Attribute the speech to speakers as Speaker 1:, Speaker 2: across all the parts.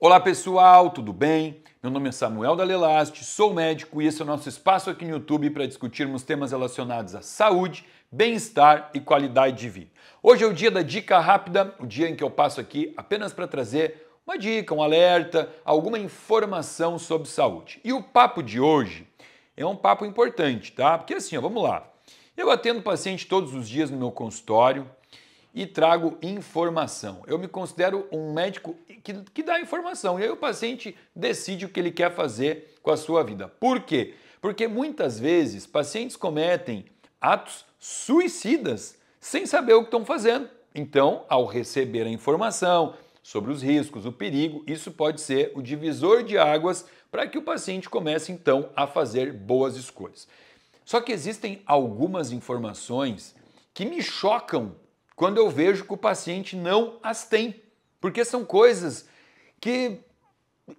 Speaker 1: Olá pessoal, tudo bem? Meu nome é Samuel Dalelaste, sou médico e esse é o nosso espaço aqui no YouTube para discutirmos temas relacionados à saúde, bem-estar e qualidade de vida. Hoje é o dia da dica rápida, o dia em que eu passo aqui apenas para trazer uma dica, um alerta, alguma informação sobre saúde. E o papo de hoje é um papo importante, tá? Porque assim, ó, vamos lá. Eu atendo paciente todos os dias no meu consultório, e trago informação. Eu me considero um médico que, que dá informação. E aí o paciente decide o que ele quer fazer com a sua vida. Por quê? Porque muitas vezes pacientes cometem atos suicidas sem saber o que estão fazendo. Então, ao receber a informação sobre os riscos, o perigo, isso pode ser o divisor de águas para que o paciente comece então a fazer boas escolhas. Só que existem algumas informações que me chocam quando eu vejo que o paciente não as tem, porque são coisas que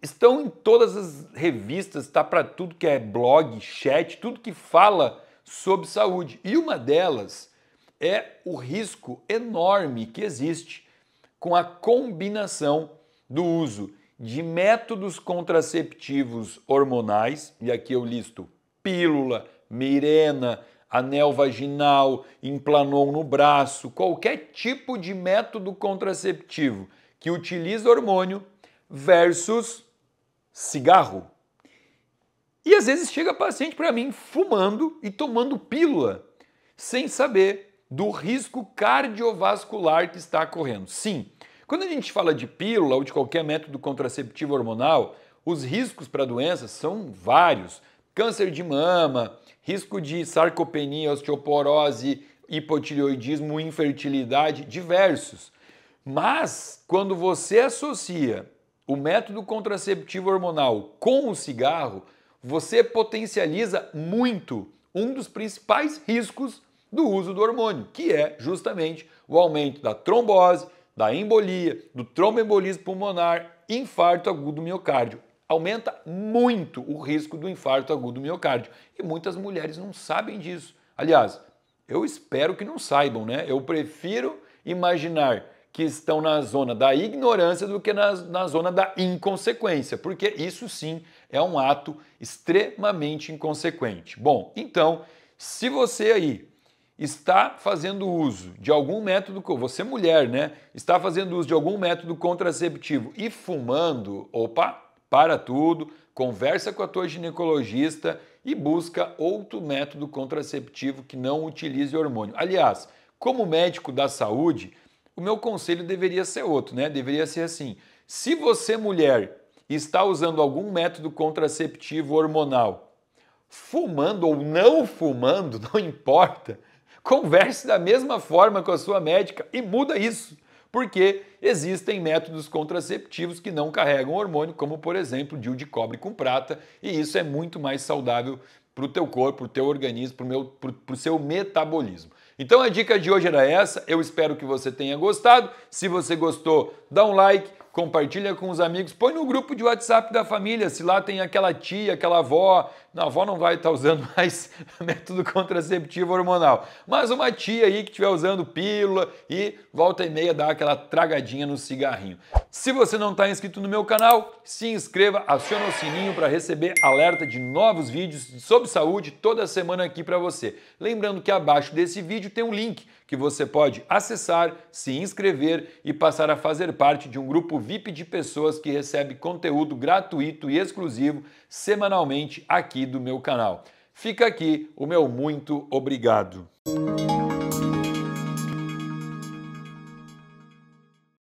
Speaker 1: estão em todas as revistas, está para tudo que é blog, chat, tudo que fala sobre saúde. E uma delas é o risco enorme que existe com a combinação do uso de métodos contraceptivos hormonais, e aqui eu listo pílula, mirena, anel vaginal, implanon no braço, qualquer tipo de método contraceptivo que utiliza hormônio versus cigarro. E às vezes chega paciente para mim fumando e tomando pílula, sem saber do risco cardiovascular que está correndo. Sim, quando a gente fala de pílula ou de qualquer método contraceptivo hormonal, os riscos para doenças são vários câncer de mama, risco de sarcopenia, osteoporose, hipotireoidismo, infertilidade, diversos. Mas quando você associa o método contraceptivo hormonal com o cigarro, você potencializa muito um dos principais riscos do uso do hormônio, que é justamente o aumento da trombose, da embolia, do tromboembolismo pulmonar, infarto agudo do miocárdio aumenta muito o risco do infarto agudo do miocárdio. E muitas mulheres não sabem disso. Aliás, eu espero que não saibam, né? Eu prefiro imaginar que estão na zona da ignorância do que na, na zona da inconsequência, porque isso sim é um ato extremamente inconsequente. Bom, então, se você aí está fazendo uso de algum método, você mulher, né? Está fazendo uso de algum método contraceptivo e fumando, opa, para tudo, conversa com a tua ginecologista e busca outro método contraceptivo que não utilize hormônio. Aliás, como médico da saúde, o meu conselho deveria ser outro, né? Deveria ser assim: se você mulher está usando algum método contraceptivo hormonal, fumando ou não fumando, não importa, converse da mesma forma com a sua médica e muda isso porque existem métodos contraceptivos que não carregam hormônio, como por exemplo DIU de cobre com prata, e isso é muito mais saudável para o teu corpo, para o teu organismo, para o seu metabolismo. Então a dica de hoje era essa, eu espero que você tenha gostado. Se você gostou, dá um like, compartilha com os amigos, põe no grupo de WhatsApp da família, se lá tem aquela tia, aquela avó, não, a avó não vai estar tá usando mais método né, contraceptivo hormonal, mas uma tia aí que estiver usando pílula e volta e meia dá aquela tragadinha no cigarrinho. Se você não está inscrito no meu canal, se inscreva, aciona o sininho para receber alerta de novos vídeos sobre saúde toda semana aqui para você. Lembrando que abaixo desse vídeo tem um link que você pode acessar, se inscrever e passar a fazer parte de um grupo VIP de pessoas que recebe conteúdo gratuito e exclusivo semanalmente aqui do meu canal. Fica aqui o meu muito obrigado.